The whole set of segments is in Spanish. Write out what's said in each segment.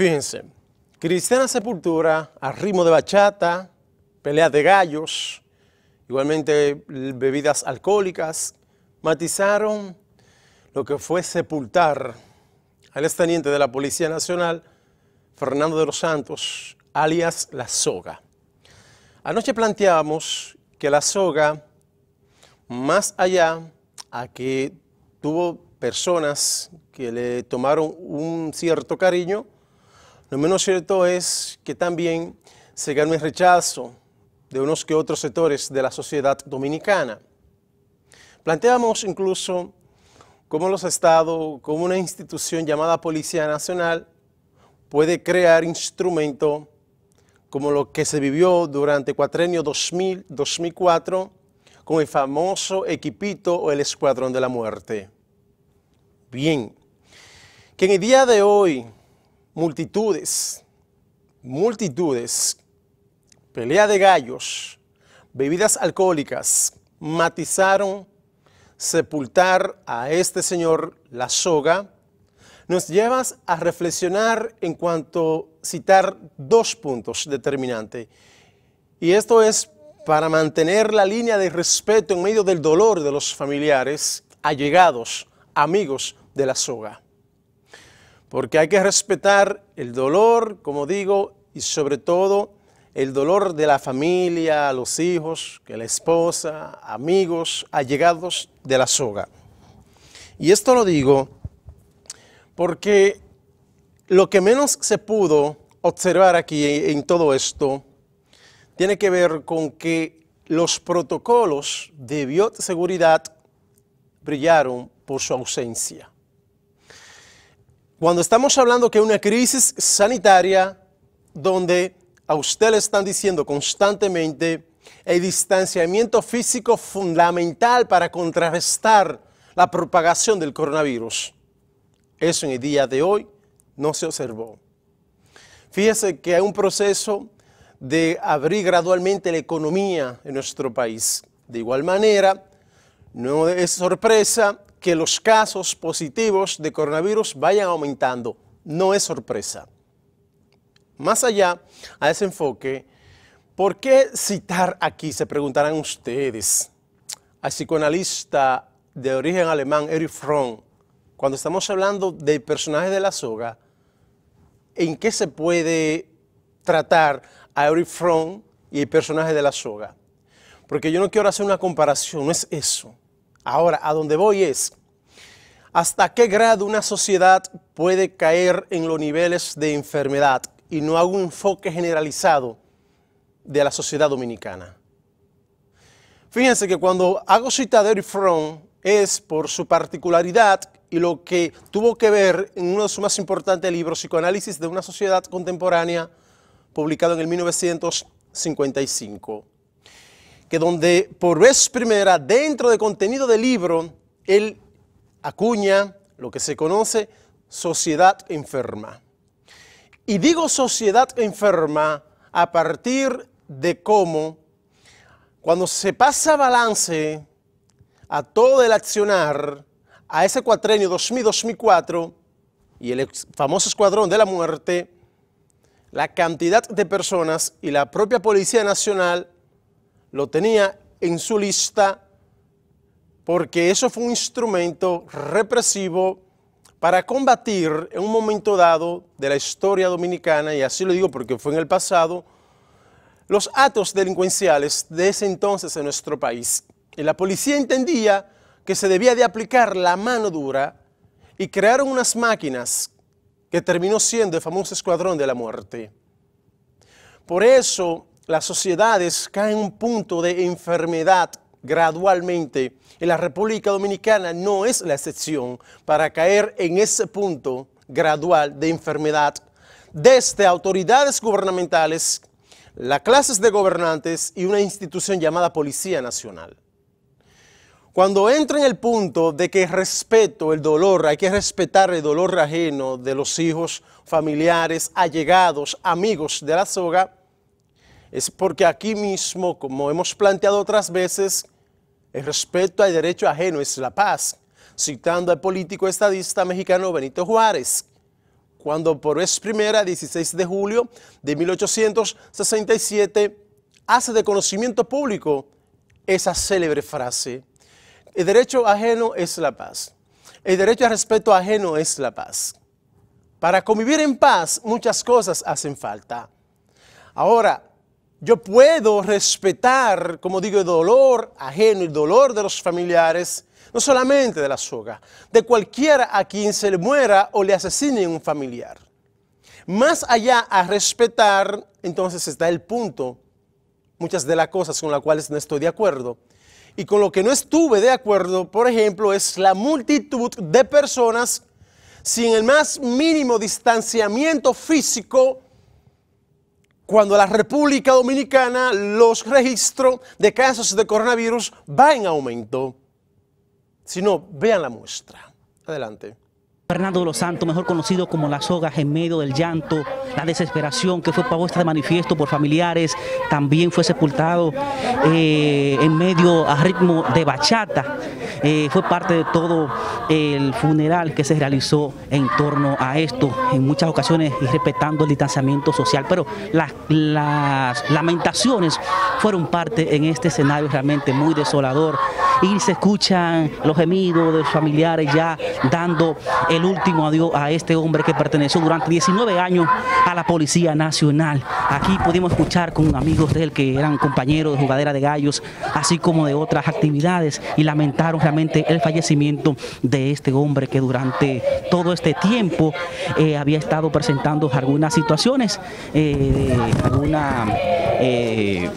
Fíjense, Cristiana Sepultura, arrimo de bachata, pelea de gallos, igualmente bebidas alcohólicas, matizaron lo que fue sepultar al exteniente de la Policía Nacional, Fernando de los Santos, alias La Soga. Anoche planteábamos que La Soga, más allá a que tuvo personas que le tomaron un cierto cariño, lo menos cierto es que también se ganó el rechazo de unos que otros sectores de la sociedad dominicana. Planteamos incluso cómo los estados, como una institución llamada Policía Nacional, puede crear instrumentos como lo que se vivió durante cuatrenio 2000-2004 con el famoso equipito o el Escuadrón de la Muerte. Bien, que en el día de hoy multitudes, multitudes, pelea de gallos, bebidas alcohólicas, matizaron sepultar a este señor la soga, nos llevas a reflexionar en cuanto citar dos puntos determinantes. Y esto es para mantener la línea de respeto en medio del dolor de los familiares, allegados, amigos de la soga porque hay que respetar el dolor, como digo, y sobre todo el dolor de la familia, los hijos, que la esposa, amigos, allegados de la soga. Y esto lo digo porque lo que menos se pudo observar aquí en todo esto tiene que ver con que los protocolos de bioseguridad brillaron por su ausencia. Cuando estamos hablando que una crisis sanitaria donde a usted le están diciendo constantemente el distanciamiento físico fundamental para contrarrestar la propagación del coronavirus. Eso en el día de hoy no se observó. Fíjese que hay un proceso de abrir gradualmente la economía en nuestro país. De igual manera, no es sorpresa que los casos positivos de coronavirus vayan aumentando. No es sorpresa. Más allá a ese enfoque, ¿por qué citar aquí? Se preguntarán ustedes. Al psicoanalista de origen alemán, Erich Fromm, cuando estamos hablando de personajes de la soga, ¿en qué se puede tratar a Erich Fromm y el personaje de la soga? Porque yo no quiero hacer una comparación, no es eso. Ahora, a donde voy es, ¿hasta qué grado una sociedad puede caer en los niveles de enfermedad? Y no hago un enfoque generalizado de la sociedad dominicana. Fíjense que cuando hago de Eric Front es por su particularidad y lo que tuvo que ver en uno de sus más importantes libros, Psicoanálisis de una sociedad contemporánea, publicado en el 1955 que donde por vez primera, dentro del contenido del libro, él acuña lo que se conoce sociedad enferma. Y digo sociedad enferma a partir de cómo, cuando se pasa balance a todo el accionar, a ese cuatrenio 2000-2004 y el famoso escuadrón de la muerte, la cantidad de personas y la propia Policía Nacional lo tenía en su lista porque eso fue un instrumento represivo para combatir en un momento dado de la historia dominicana, y así lo digo porque fue en el pasado, los actos delincuenciales de ese entonces en nuestro país. Y la policía entendía que se debía de aplicar la mano dura y crearon unas máquinas que terminó siendo el famoso Escuadrón de la Muerte. Por eso las sociedades caen en un punto de enfermedad gradualmente. y la República Dominicana no es la excepción para caer en ese punto gradual de enfermedad. Desde autoridades gubernamentales, las clases de gobernantes y una institución llamada Policía Nacional. Cuando entra en el punto de que respeto el dolor, hay que respetar el dolor ajeno de los hijos, familiares, allegados, amigos de la soga, es porque aquí mismo, como hemos planteado otras veces, el respeto al derecho ajeno es la paz, citando al político estadista mexicano Benito Juárez, cuando por vez primera, 16 de julio de 1867, hace de conocimiento público esa célebre frase, el derecho ajeno es la paz, el derecho al respeto ajeno es la paz. Para convivir en paz, muchas cosas hacen falta. Ahora, yo puedo respetar, como digo, el dolor ajeno, el dolor de los familiares, no solamente de la soga, de cualquiera a quien se le muera o le asesine un familiar. Más allá a respetar, entonces está el punto, muchas de las cosas con las cuales no estoy de acuerdo. Y con lo que no estuve de acuerdo, por ejemplo, es la multitud de personas sin el más mínimo distanciamiento físico cuando la República Dominicana los registros de casos de coronavirus va en aumento. Si no, vean la muestra. Adelante. Fernando de los Santos, mejor conocido como Las Hogas, en medio del llanto, la desesperación que fue puesta de manifiesto por familiares, también fue sepultado eh, en medio a ritmo de bachata. Eh, fue parte de todo el funeral que se realizó en torno a esto, en muchas ocasiones y respetando el distanciamiento social, pero las lamentaciones fueron parte en este escenario realmente muy desolador y se escuchan los gemidos de los familiares ya dando el último adiós a este hombre que perteneció durante 19 años a la Policía Nacional. Aquí pudimos escuchar con amigos de él que eran compañeros de jugadera de gallos, así como de otras actividades y lamentaron realmente el fallecimiento de este hombre que durante todo este tiempo eh, había estado presentando algunas situaciones, eh, alguna... Eh,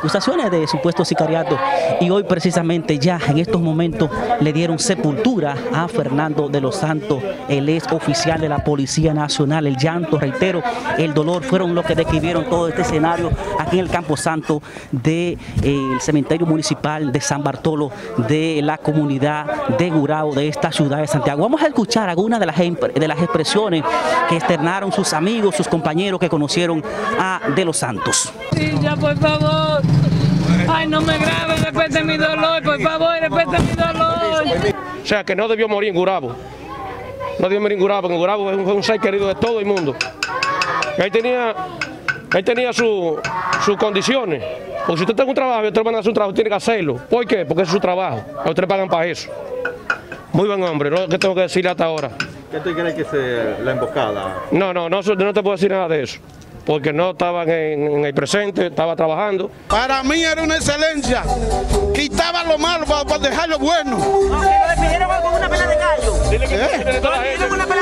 acusaciones de supuesto sicariato y hoy precisamente ya en estos momentos le dieron sepultura a Fernando de los Santos, el ex oficial de la Policía Nacional. El llanto, reitero, el dolor fueron los que describieron todo este escenario aquí en el Campo Santo del de, eh, el cementerio municipal de San Bartolo, de la comunidad de Gurao, de esta ciudad de Santiago. Vamos a escuchar algunas de las, de las expresiones que externaron sus amigos, sus compañeros que conocieron a De los Santos. Sí, ya por favor. Ay, no me graben, respete mi dolor, por favor, respeten mi dolor. O sea, que no debió morir en Gurabo. No debió morir en Gurabo, porque Gurabo es un, ser querido de todo el mundo. Él tenía, tenía sus condiciones. Porque si usted tiene un trabajo y usted van a hacer un trabajo, tiene que hacerlo. ¿Por qué? Porque es su trabajo. A usted le pagan para eso. Muy buen hombre, lo que tengo que decirle hasta ahora. ¿Qué te crees que sea la emboscada? No, no, no, no te puedo decir nada de eso porque no estaban en, el presente, estaba trabajando. Para mí era una excelencia, quitaba lo malo para, dejar lo bueno. No, que lo una de gallo. Dile que una de gallo. una de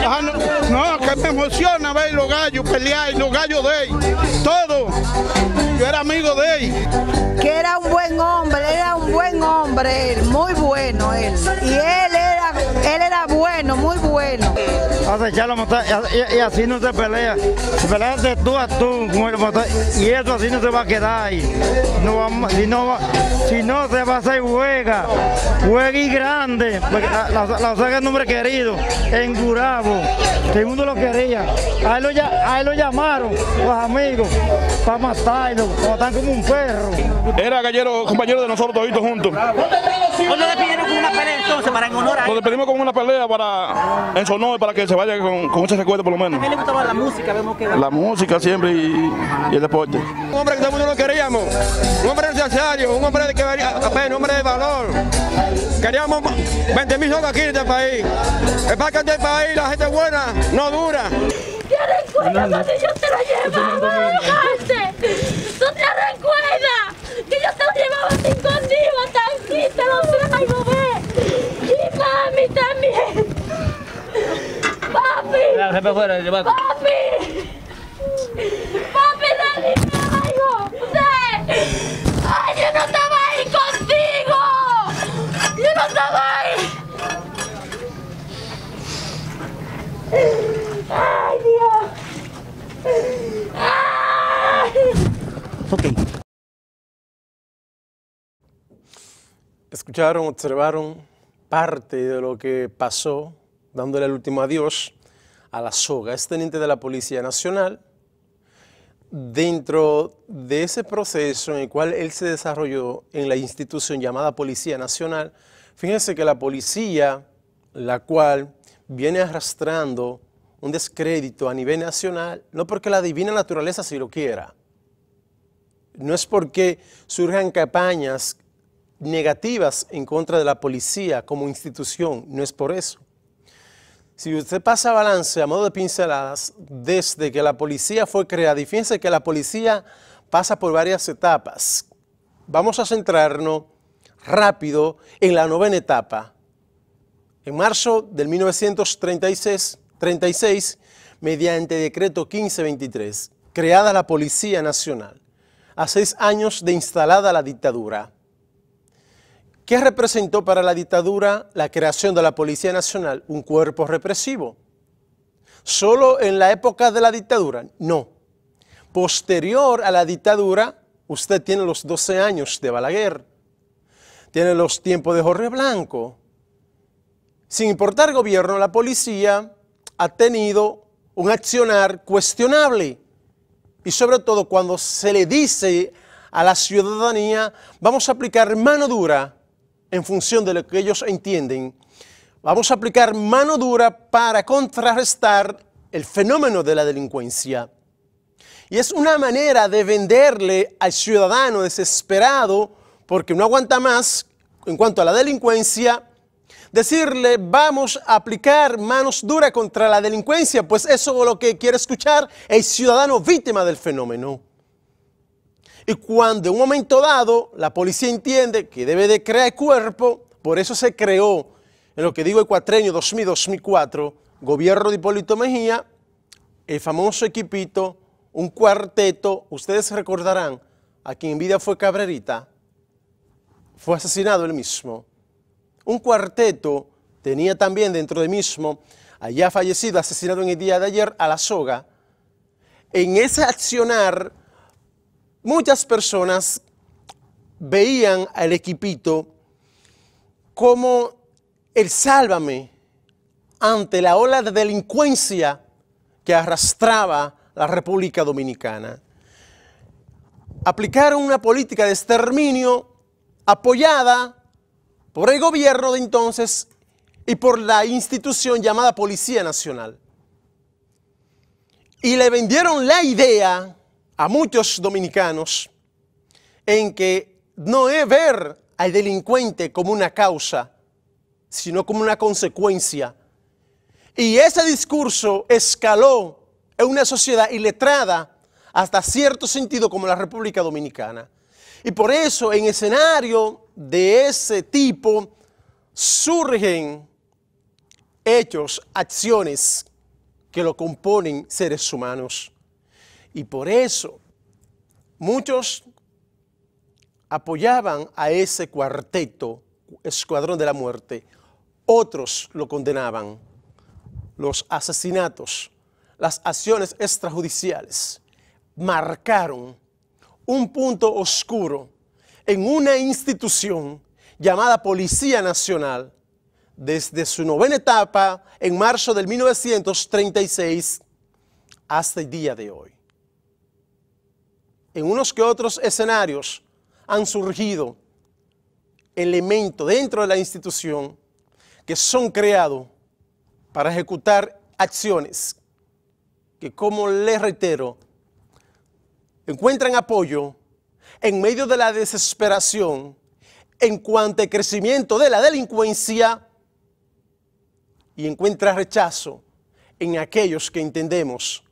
gallo no, que me emociona ver los gallos pelear, los gallos de él, todo. Yo era amigo de él. Que era un buen hombre, era un buen hombre él, muy bueno él. Y él bueno, muy bueno. Acechar y, así no se pelea. Se pelea de tú a tú, y eso así no se va a quedar ahí. No si, no, se va a hacer juega, Juega y grande, la, la, la el nombre querido, en Gurabo, todo el mundo lo quería. Ahí lo, lo llamaron los amigos para matarlo, lo como un perro. Era gallero, compañero de nosotros todos juntos. ¿O lo despidieron con una pelea entonces para en honor a él? Lo despedimos con una pelea para, en su honor, para que se vaya con, con ese recuerdo por lo menos. le gustaba la música, vemos que... La música siempre y, el deporte. Un hombre que todo el mundo lo queríamos, un hombre necesario, un hombre de que un hombre de valor. Queríamos 20 mil aquí en este país. El parque del este país, la gente buena, no dura. yo te ¡Papi! ¡Papi, dale algo! ¡Ay, yo no estaba ahí contigo! ¡Yo no estaba ahí! ¡Ay, Dios! ¡Ay! Escucharon, observaron parte de lo que pasó dándole el último adiós a la soga, es teniente de la Policía Nacional. Dentro de ese proceso en el cual él se desarrolló en la institución llamada Policía Nacional, fíjense que la policía, la cual viene arrastrando un descrédito a nivel nacional, no porque la divina naturaleza si lo quiera, no es porque surjan campañas negativas en contra de la policía como institución, no es por eso. Si usted pasa balance a modo de pinceladas, desde que la policía fue creada, y fíjense que la policía pasa por varias etapas. Vamos a centrarnos rápido en la novena etapa. En marzo de 1936, mediante decreto 1523, creada la Policía Nacional, a seis años de instalada la dictadura. ¿Qué representó para la dictadura la creación de la Policía Nacional? Un cuerpo represivo. ¿Solo en la época de la dictadura? No. Posterior a la dictadura, usted tiene los 12 años de Balaguer, tiene los tiempos de Jorge Blanco. Sin importar gobierno, la policía ha tenido un accionar cuestionable. Y sobre todo cuando se le dice a la ciudadanía, vamos a aplicar mano dura en función de lo que ellos entienden, vamos a aplicar mano dura para contrarrestar el fenómeno de la delincuencia. Y es una manera de venderle al ciudadano desesperado, porque no aguanta más en cuanto a la delincuencia, decirle vamos a aplicar manos duras contra la delincuencia, pues eso es lo que quiere escuchar el ciudadano víctima del fenómeno. Y cuando en un momento dado la policía entiende que debe de crear cuerpo, por eso se creó, en lo que digo el cuatreño 2000-2004, gobierno de Hipólito Mejía, el famoso equipito, un cuarteto, ustedes recordarán, a quien en vida fue Cabrerita, fue asesinado él mismo. Un cuarteto tenía también dentro de mismo, allá fallecido, asesinado en el día de ayer, a la soga. En ese accionar muchas personas veían al equipito como el sálvame ante la ola de delincuencia que arrastraba la República Dominicana. Aplicaron una política de exterminio apoyada por el gobierno de entonces y por la institución llamada Policía Nacional. Y le vendieron la idea a muchos dominicanos en que no es ver al delincuente como una causa, sino como una consecuencia. Y ese discurso escaló en una sociedad iletrada hasta cierto sentido como la República Dominicana. Y por eso en escenario de ese tipo surgen hechos, acciones que lo componen seres humanos. Y por eso muchos apoyaban a ese cuarteto, escuadrón de la muerte. Otros lo condenaban. Los asesinatos, las acciones extrajudiciales marcaron un punto oscuro en una institución llamada Policía Nacional desde su novena etapa en marzo de 1936 hasta el día de hoy en unos que otros escenarios han surgido elementos dentro de la institución que son creados para ejecutar acciones que, como les reitero, encuentran apoyo en medio de la desesperación en cuanto al crecimiento de la delincuencia y encuentran rechazo en aquellos que entendemos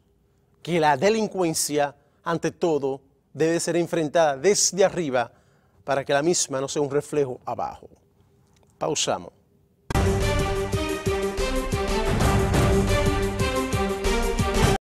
que la delincuencia, ante todo, debe ser enfrentada desde arriba para que la misma no sea un reflejo abajo. Pausamos.